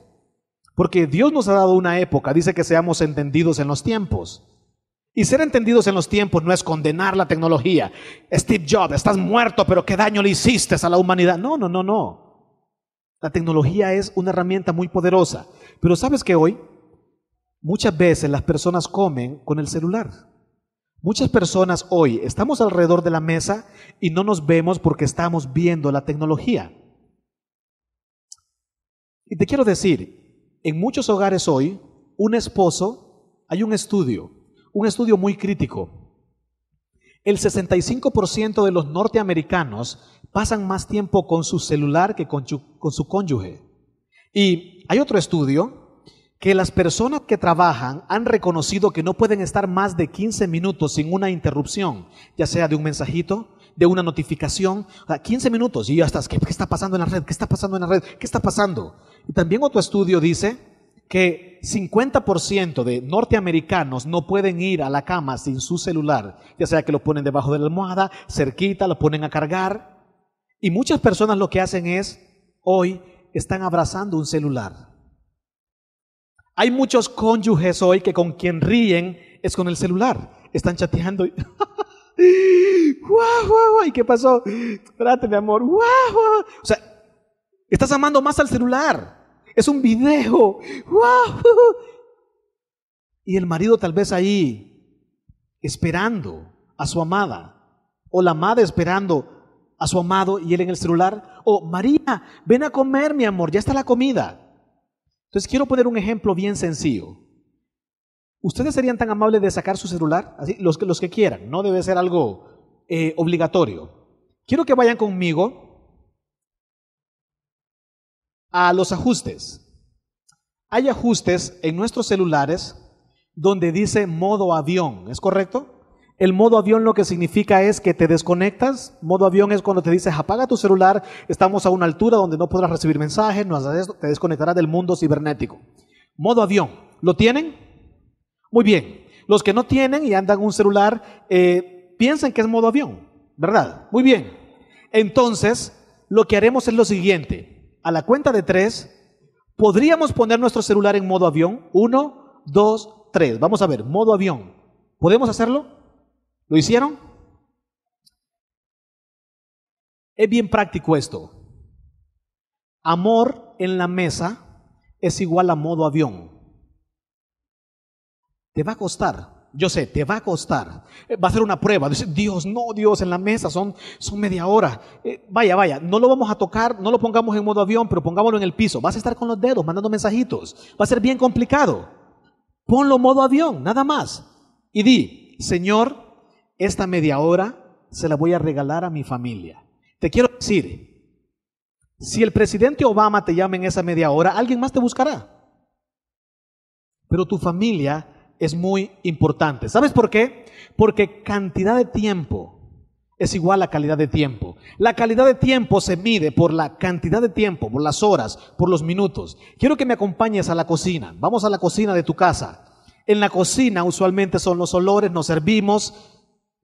porque Dios nos ha dado una época, dice que seamos entendidos en los tiempos. Y ser entendidos en los tiempos no es condenar la tecnología. Steve Jobs, estás muerto, pero qué daño le hiciste a la humanidad. No, no, no, no. La tecnología es una herramienta muy poderosa. Pero sabes que hoy muchas veces las personas comen con el celular. Muchas personas hoy estamos alrededor de la mesa y no nos vemos porque estamos viendo la tecnología. Y te quiero decir, en muchos hogares hoy, un esposo, hay un estudio, un estudio muy crítico. El 65% de los norteamericanos pasan más tiempo con su celular que con, con su cónyuge. Y hay otro estudio que las personas que trabajan han reconocido que no pueden estar más de 15 minutos sin una interrupción, ya sea de un mensajito, de una notificación, o 15 minutos y ya estás, ¿qué, ¿qué, está pasando en la red? ¿Qué está pasando en la red? ¿Qué está pasando? Y también otro estudio dice que 50% de norteamericanos no pueden ir a la cama sin su celular, ya sea que lo ponen debajo de la almohada, cerquita, lo ponen a cargar. Y muchas personas lo que hacen es, hoy están abrazando un celular hay muchos cónyuges hoy que con quien ríen es con el celular. Están chateando y... ¡Guau, qué pasó? Espérate, mi amor. wow, O sea, estás amando más al celular. Es un video. ¡Wow! Y el marido tal vez ahí, esperando a su amada. O la amada esperando a su amado y él en el celular. O oh, María, ven a comer, mi amor, ya está la comida. Entonces quiero poner un ejemplo bien sencillo. ¿Ustedes serían tan amables de sacar su celular? Así, los, que, quieran, no debe ser algo eh, obligatorio. Quiero que vayan conmigo a los ajustes. Hay ajustes en nuestros celulares donde dice modo avión, ¿es correcto? El modo avión lo que significa es que te desconectas. Modo avión es cuando te dices apaga tu celular, estamos a una altura donde no podrás recibir mensajes, no te desconectarás del mundo cibernético. Modo avión, ¿lo tienen? Muy bien. Los que no tienen y andan un celular, eh, piensen que es modo avión, ¿verdad? Muy bien. Entonces, lo que haremos es lo siguiente. A la cuenta de tres, podríamos poner nuestro celular en modo avión. Uno, dos, tres. Vamos a ver, modo avión. ¿Podemos hacerlo? ¿Lo hicieron? Es bien práctico esto. Amor en la mesa es igual a modo avión. Te va a costar. Yo sé, te va a costar. Eh, va a ser una prueba. Dios, no, Dios, en la mesa son, son media hora. Eh, vaya, vaya, no lo vamos a tocar, no lo pongamos en modo avión, pero pongámoslo en el piso. Vas a estar con los dedos mandando mensajitos. Va a ser bien complicado. Ponlo modo avión, nada más. Y di, Señor, esta media hora se la voy a regalar a mi familia. Te quiero decir, si el presidente Obama te llama en esa media hora, alguien más te buscará. Pero tu familia es muy importante. ¿Sabes por qué? Porque cantidad de tiempo es igual a calidad de tiempo. La calidad de tiempo se mide por la cantidad de tiempo, por las horas, por los minutos. Quiero que me acompañes a la cocina. Vamos a la cocina de tu casa. En la cocina usualmente son los olores, nos servimos,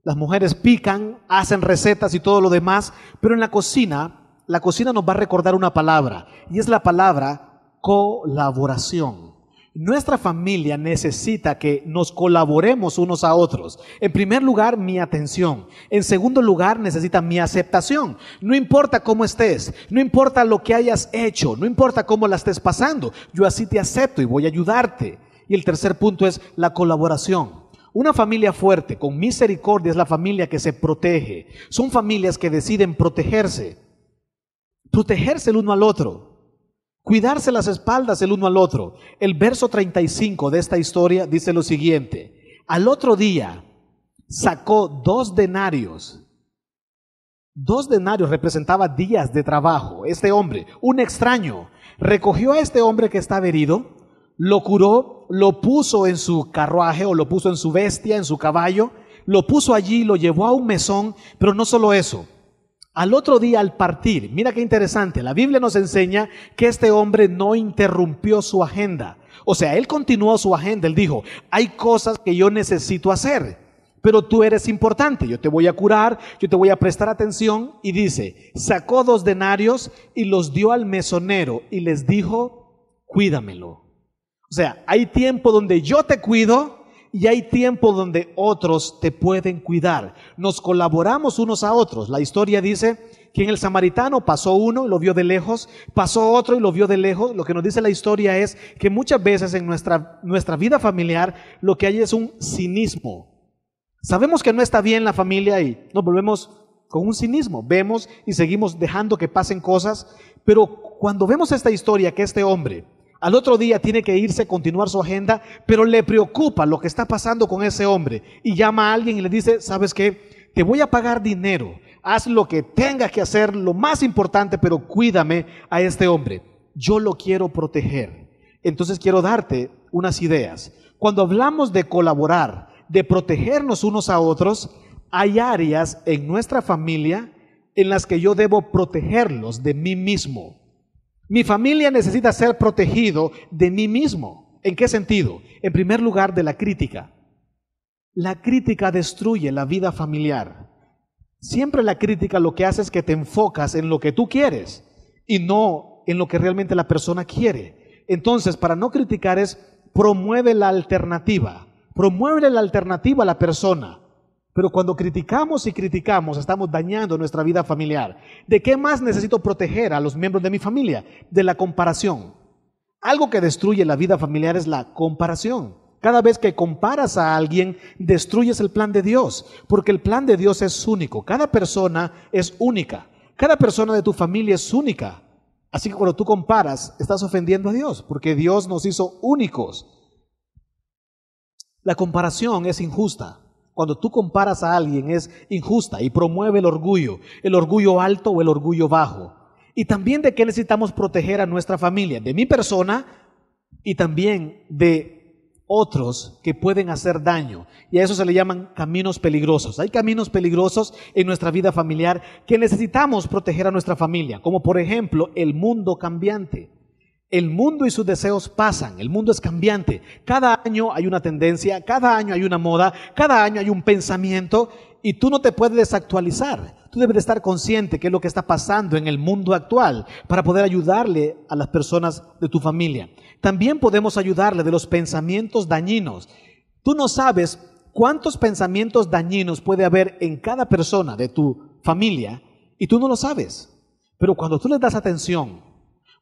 las mujeres pican, hacen recetas y todo lo demás, pero en la cocina, la cocina nos va a recordar una palabra, y es la palabra colaboración. Nuestra familia necesita que nos colaboremos unos a otros. En primer lugar, mi atención. En segundo lugar, necesita mi aceptación. No importa cómo estés, no importa lo que hayas hecho, no importa cómo la estés pasando, yo así te acepto y voy a ayudarte. Y el tercer punto es la colaboración. Una familia fuerte, con misericordia, es la familia que se protege. Son familias que deciden protegerse. Protegerse el uno al otro. Cuidarse las espaldas el uno al otro. El verso 35 de esta historia dice lo siguiente. Al otro día sacó dos denarios. Dos denarios representaba días de trabajo. Este hombre, un extraño, recogió a este hombre que estaba herido lo curó, lo puso en su carruaje o lo puso en su bestia, en su caballo, lo puso allí, lo llevó a un mesón, pero no solo eso. Al otro día, al partir, mira qué interesante, la Biblia nos enseña que este hombre no interrumpió su agenda. O sea, él continuó su agenda, él dijo, hay cosas que yo necesito hacer, pero tú eres importante, yo te voy a curar, yo te voy a prestar atención. Y dice, sacó dos denarios y los dio al mesonero y les dijo, cuídamelo. O sea, hay tiempo donde yo te cuido y hay tiempo donde otros te pueden cuidar. Nos colaboramos unos a otros. La historia dice que en el samaritano pasó uno y lo vio de lejos, pasó otro y lo vio de lejos. Lo que nos dice la historia es que muchas veces en nuestra, nuestra vida familiar lo que hay es un cinismo. Sabemos que no está bien la familia y nos volvemos con un cinismo. Vemos y seguimos dejando que pasen cosas, pero cuando vemos esta historia que este hombre al otro día tiene que irse, continuar su agenda, pero le preocupa lo que está pasando con ese hombre y llama a alguien y le dice, ¿sabes qué? Te voy a pagar dinero, haz lo que tengas que hacer, lo más importante, pero cuídame a este hombre. Yo lo quiero proteger. Entonces quiero darte unas ideas. Cuando hablamos de colaborar, de protegernos unos a otros, hay áreas en nuestra familia en las que yo debo protegerlos de mí mismo mi familia necesita ser protegido de mí mismo. ¿En qué sentido? En primer lugar, de la crítica. La crítica destruye la vida familiar. Siempre la crítica lo que hace es que te enfocas en lo que tú quieres y no en lo que realmente la persona quiere. Entonces, para no criticar es promueve la alternativa. Promueve la alternativa a la persona. Pero cuando criticamos y criticamos, estamos dañando nuestra vida familiar. ¿De qué más necesito proteger a los miembros de mi familia? De la comparación. Algo que destruye la vida familiar es la comparación. Cada vez que comparas a alguien, destruyes el plan de Dios, porque el plan de Dios es único. Cada persona es única. Cada persona de tu familia es única. Así que cuando tú comparas, estás ofendiendo a Dios, porque Dios nos hizo únicos. La comparación es injusta cuando tú comparas a alguien es injusta y promueve el orgullo, el orgullo alto o el orgullo bajo. Y también de qué necesitamos proteger a nuestra familia, de mi persona y también de otros que pueden hacer daño. Y a eso se le llaman caminos peligrosos. Hay caminos peligrosos en nuestra vida familiar que necesitamos proteger a nuestra familia, como por ejemplo el mundo cambiante. El mundo y sus deseos pasan, el mundo es cambiante. Cada año hay una tendencia, cada año hay una moda, cada año hay un pensamiento y tú no te puedes desactualizar. Tú debes estar consciente de qué es lo que está pasando en el mundo actual para poder ayudarle a las personas de tu familia. También podemos ayudarle de los pensamientos dañinos. Tú no sabes cuántos pensamientos dañinos puede haber en cada persona de tu familia y tú no lo sabes. Pero cuando tú le das atención,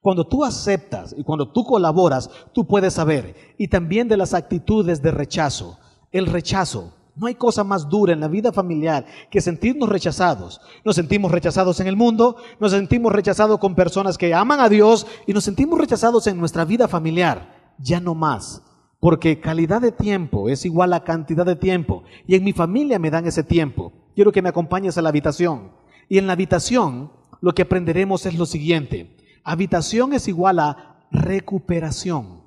cuando tú aceptas y cuando tú colaboras, tú puedes saber. Y también de las actitudes de rechazo. El rechazo. No hay cosa más dura en la vida familiar que sentirnos rechazados. Nos sentimos rechazados en el mundo, nos sentimos rechazados con personas que aman a Dios y nos sentimos rechazados en nuestra vida familiar. Ya no más. Porque calidad de tiempo es igual a cantidad de tiempo. Y en mi familia me dan ese tiempo. Quiero que me acompañes a la habitación. Y en la habitación lo que aprenderemos es lo siguiente. Habitación es igual a recuperación.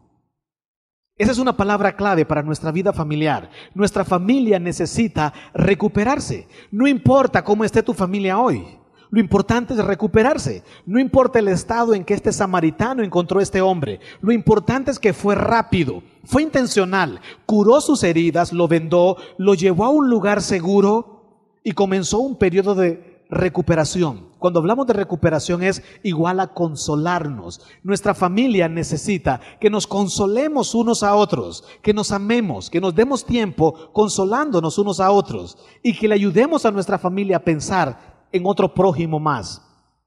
Esa es una palabra clave para nuestra vida familiar. Nuestra familia necesita recuperarse. No importa cómo esté tu familia hoy. Lo importante es recuperarse. No importa el estado en que este samaritano encontró este hombre. Lo importante es que fue rápido, fue intencional, curó sus heridas, lo vendó, lo llevó a un lugar seguro y comenzó un periodo de recuperación. Cuando hablamos de recuperación es igual a consolarnos. Nuestra familia necesita que nos consolemos unos a otros, que nos amemos, que nos demos tiempo consolándonos unos a otros y que le ayudemos a nuestra familia a pensar en otro prójimo más.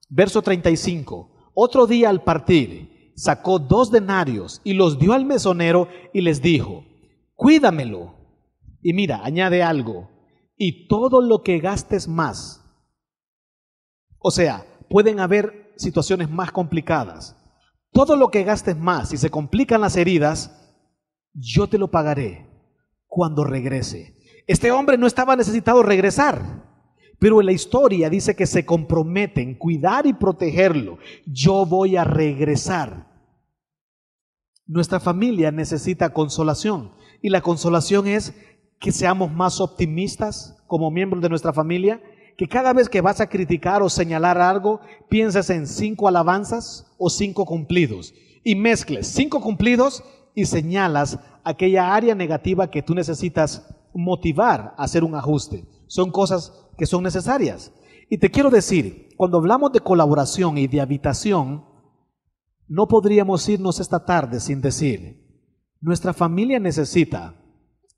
Verso 35. Otro día al partir, sacó dos denarios y los dio al mesonero y les dijo, cuídamelo. Y mira, añade algo, y todo lo que gastes más, o sea, pueden haber situaciones más complicadas. Todo lo que gastes más, y se complican las heridas, yo te lo pagaré cuando regrese. Este hombre no estaba necesitado regresar, pero en la historia dice que se comprometen en cuidar y protegerlo. Yo voy a regresar. Nuestra familia necesita consolación y la consolación es que seamos más optimistas como miembros de nuestra familia que cada vez que vas a criticar o señalar algo, pienses en cinco alabanzas o cinco cumplidos y mezcles cinco cumplidos y señalas aquella área negativa que tú necesitas motivar a hacer un ajuste. Son cosas que son necesarias. Y te quiero decir, cuando hablamos de colaboración y de habitación, no podríamos irnos esta tarde sin decir, nuestra familia necesita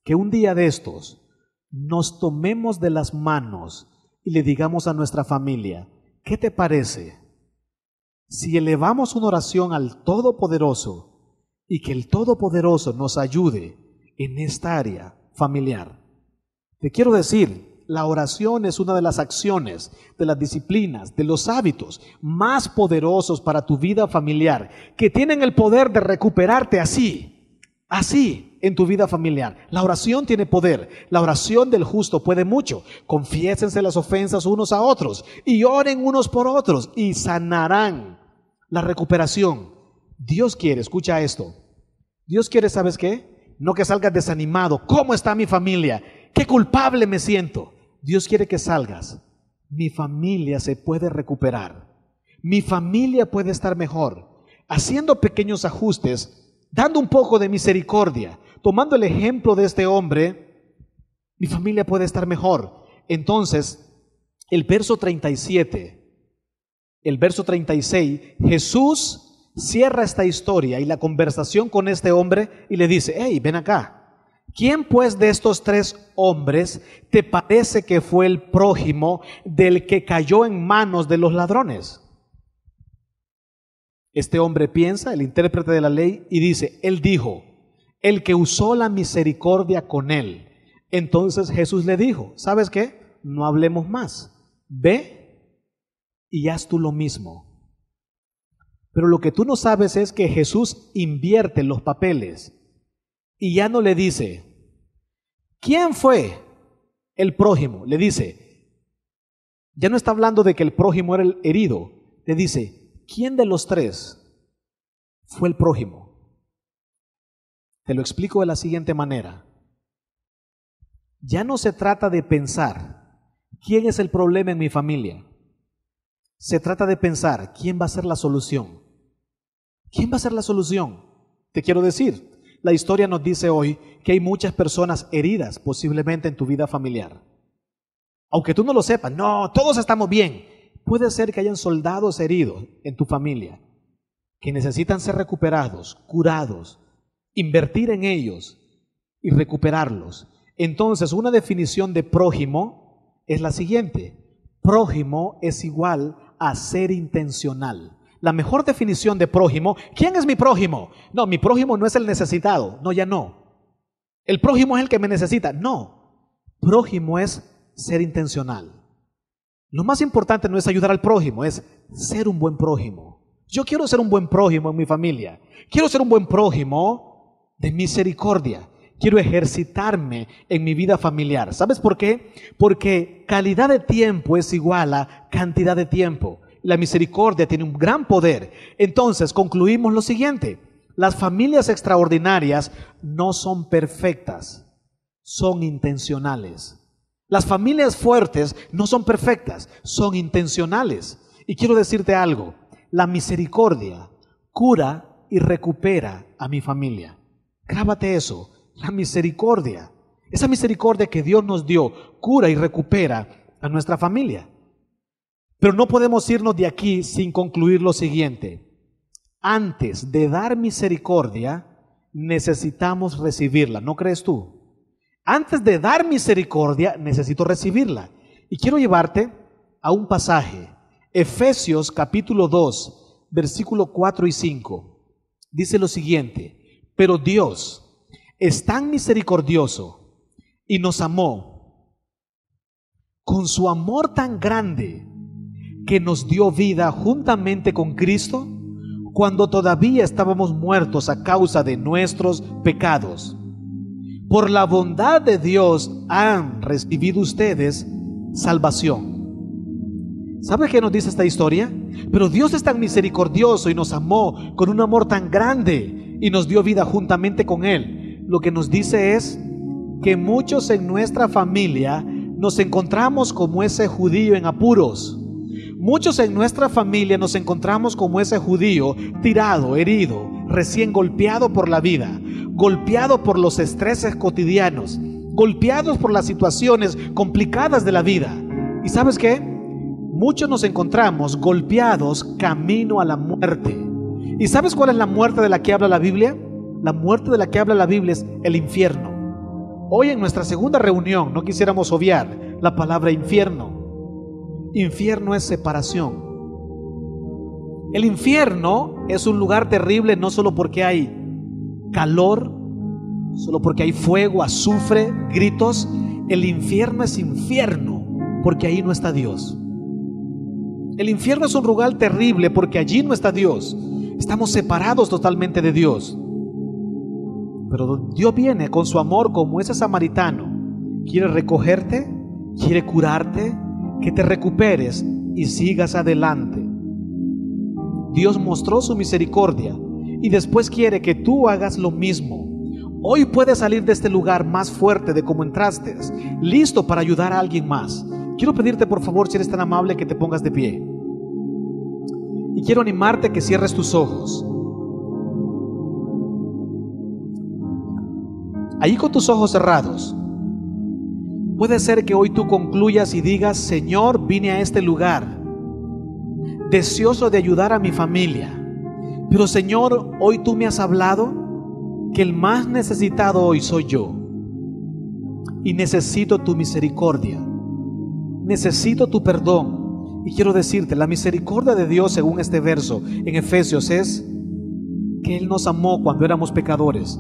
que un día de estos nos tomemos de las manos y le digamos a nuestra familia, ¿qué te parece? Si elevamos una oración al Todopoderoso y que el Todopoderoso nos ayude en esta área familiar. Te quiero decir, la oración es una de las acciones, de las disciplinas, de los hábitos más poderosos para tu vida familiar, que tienen el poder de recuperarte así, así, en tu vida familiar. La oración tiene poder. La oración del justo puede mucho. Confiésense las ofensas unos a otros y oren unos por otros y sanarán la recuperación. Dios quiere, escucha esto. Dios quiere, ¿sabes qué? No que salgas desanimado. ¿Cómo está mi familia? ¿Qué culpable me siento? Dios quiere que salgas. Mi familia se puede recuperar. Mi familia puede estar mejor. Haciendo pequeños ajustes, dando un poco de misericordia, tomando el ejemplo de este hombre, mi familia puede estar mejor. Entonces, el verso 37, el verso 36, Jesús cierra esta historia y la conversación con este hombre y le dice, hey, ven acá. ¿Quién pues de estos tres hombres te parece que fue el prójimo del que cayó en manos de los ladrones? Este hombre piensa, el intérprete de la ley, y dice, él dijo, el que usó la misericordia con él. Entonces Jesús le dijo, ¿sabes qué? No hablemos más. Ve y haz tú lo mismo. Pero lo que tú no sabes es que Jesús invierte los papeles y ya no le dice, ¿quién fue el prójimo? Le dice, ya no está hablando de que el prójimo era el herido, le dice, ¿quién de los tres fue el prójimo? Te lo explico de la siguiente manera. Ya no se trata de pensar quién es el problema en mi familia. Se trata de pensar quién va a ser la solución. ¿Quién va a ser la solución? Te quiero decir, la historia nos dice hoy que hay muchas personas heridas posiblemente en tu vida familiar. Aunque tú no lo sepas, no, todos estamos bien. Puede ser que hayan soldados heridos en tu familia que necesitan ser recuperados, curados, invertir en ellos y recuperarlos. Entonces, una definición de prójimo es la siguiente. Prójimo es igual a ser intencional. La mejor definición de prójimo, ¿quién es mi prójimo? No, mi prójimo no es el necesitado, no, ya no. El prójimo es el que me necesita, no. Prójimo es ser intencional. Lo más importante no es ayudar al prójimo, es ser un buen prójimo. Yo quiero ser un buen prójimo en mi familia. Quiero ser un buen prójimo de misericordia. Quiero ejercitarme en mi vida familiar. ¿Sabes por qué? Porque calidad de tiempo es igual a cantidad de tiempo. La misericordia tiene un gran poder. Entonces, concluimos lo siguiente. Las familias extraordinarias no son perfectas, son intencionales. Las familias fuertes no son perfectas, son intencionales. Y quiero decirte algo, la misericordia cura y recupera a mi familia. Grábate eso, la misericordia. Esa misericordia que Dios nos dio cura y recupera a nuestra familia. Pero no podemos irnos de aquí sin concluir lo siguiente. Antes de dar misericordia, necesitamos recibirla, ¿no crees tú? Antes de dar misericordia, necesito recibirla. Y quiero llevarte a un pasaje, Efesios capítulo 2, versículo 4 y 5. Dice lo siguiente, pero Dios es tan misericordioso y nos amó con su amor tan grande que nos dio vida juntamente con Cristo cuando todavía estábamos muertos a causa de nuestros pecados. Por la bondad de Dios han recibido ustedes salvación. ¿Sabe qué nos dice esta historia? Pero Dios es tan misericordioso y nos amó con un amor tan grande y nos dio vida juntamente con Él. Lo que nos dice es que muchos en nuestra familia nos encontramos como ese judío en apuros. Muchos en nuestra familia nos encontramos como ese judío tirado, herido, recién golpeado por la vida, golpeado por los estreses cotidianos, golpeados por las situaciones complicadas de la vida. ¿Y sabes qué? Muchos nos encontramos golpeados camino a la muerte. ¿Y sabes cuál es la muerte de la que habla la Biblia? La muerte de la que habla la Biblia es el infierno. Hoy en nuestra segunda reunión no quisiéramos obviar la palabra infierno. Infierno es separación. El infierno es un lugar terrible no solo porque hay calor, solo porque hay fuego, azufre, gritos. El infierno es infierno porque ahí no está Dios. El infierno es un lugar terrible porque allí no está Dios. Estamos separados totalmente de Dios. Pero Dios viene con su amor como ese samaritano. Quiere recogerte, quiere curarte, que te recuperes y sigas adelante. Dios mostró su misericordia y después quiere que tú hagas lo mismo. Hoy puedes salir de este lugar más fuerte de como entraste, listo para ayudar a alguien más. Quiero pedirte por favor, si eres tan amable, que te pongas de pie. Y quiero animarte a que cierres tus ojos. Ahí con tus ojos cerrados. Puede ser que hoy tú concluyas y digas, Señor, vine a este lugar, deseoso de ayudar a mi familia. Pero Señor, hoy tú me has hablado que el más necesitado hoy soy yo. Y necesito tu misericordia. Necesito tu perdón y quiero decirte, la misericordia de Dios, según este verso en Efesios, es que Él nos amó cuando éramos pecadores.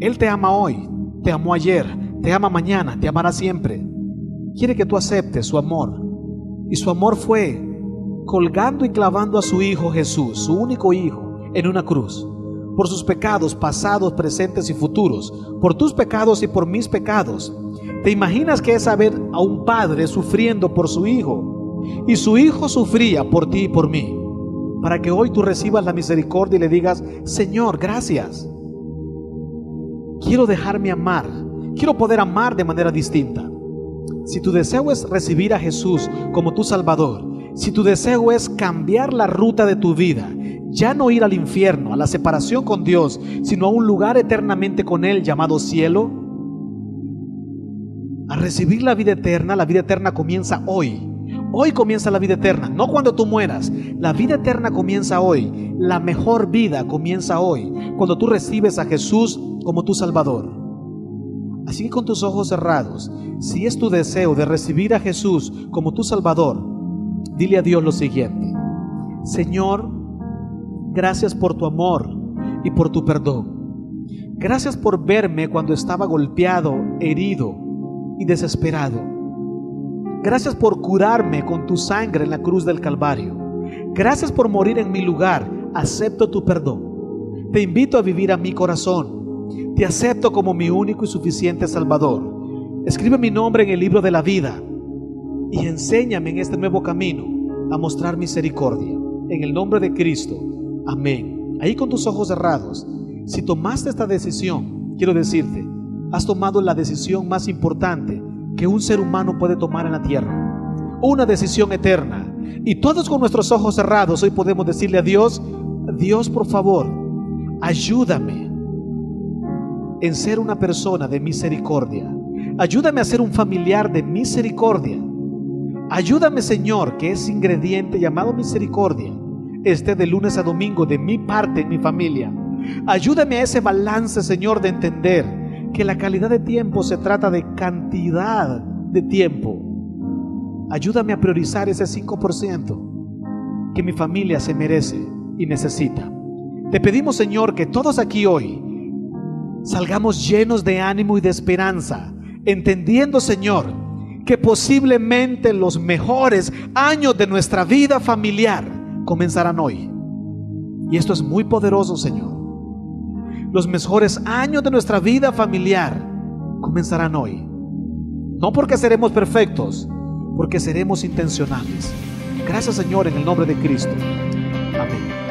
Él te ama hoy, te amó ayer, te ama mañana, te amará siempre. Quiere que tú aceptes su amor. Y su amor fue colgando y clavando a su Hijo Jesús, su único Hijo, en una cruz por sus pecados pasados, presentes y futuros, por tus pecados y por mis pecados. ¿Te imaginas que es saber a un padre sufriendo por su hijo? y su Hijo sufría por ti y por mí, para que hoy tú recibas la misericordia y le digas, Señor, gracias. Quiero dejarme amar, quiero poder amar de manera distinta. Si tu deseo es recibir a Jesús como tu Salvador, si tu deseo es cambiar la ruta de tu vida, ya no ir al infierno, a la separación con Dios, sino a un lugar eternamente con Él llamado cielo, a recibir la vida eterna, la vida eterna comienza hoy. Hoy comienza la vida eterna, no cuando tú mueras. La vida eterna comienza hoy. La mejor vida comienza hoy, cuando tú recibes a Jesús como tu Salvador. Así que con tus ojos cerrados, si es tu deseo de recibir a Jesús como tu Salvador, dile a Dios lo siguiente. Señor, gracias por tu amor y por tu perdón. Gracias por verme cuando estaba golpeado, herido y desesperado. Gracias por curarme con tu sangre en la cruz del Calvario. Gracias por morir en mi lugar. Acepto tu perdón. Te invito a vivir a mi corazón. Te acepto como mi único y suficiente Salvador. Escribe mi nombre en el libro de la vida y enséñame en este nuevo camino a mostrar misericordia. En el nombre de Cristo. Amén. Ahí con tus ojos cerrados, si tomaste esta decisión, quiero decirte, has tomado la decisión más importante que un ser humano puede tomar en la tierra. Una decisión eterna. Y todos con nuestros ojos cerrados hoy podemos decirle a Dios, Dios por favor, ayúdame en ser una persona de misericordia. Ayúdame a ser un familiar de misericordia. Ayúdame Señor que ese ingrediente llamado misericordia esté de lunes a domingo de mi parte en mi familia. Ayúdame a ese balance Señor de entender que la calidad de tiempo se trata de cantidad de tiempo. Ayúdame a priorizar ese 5% que mi familia se merece y necesita. Te pedimos, Señor, que todos aquí hoy salgamos llenos de ánimo y de esperanza, entendiendo, Señor, que posiblemente los mejores años de nuestra vida familiar comenzarán hoy. Y esto es muy poderoso, Señor los mejores años de nuestra vida familiar comenzarán hoy. No porque seremos perfectos, porque seremos intencionales. Gracias Señor en el nombre de Cristo. Amén.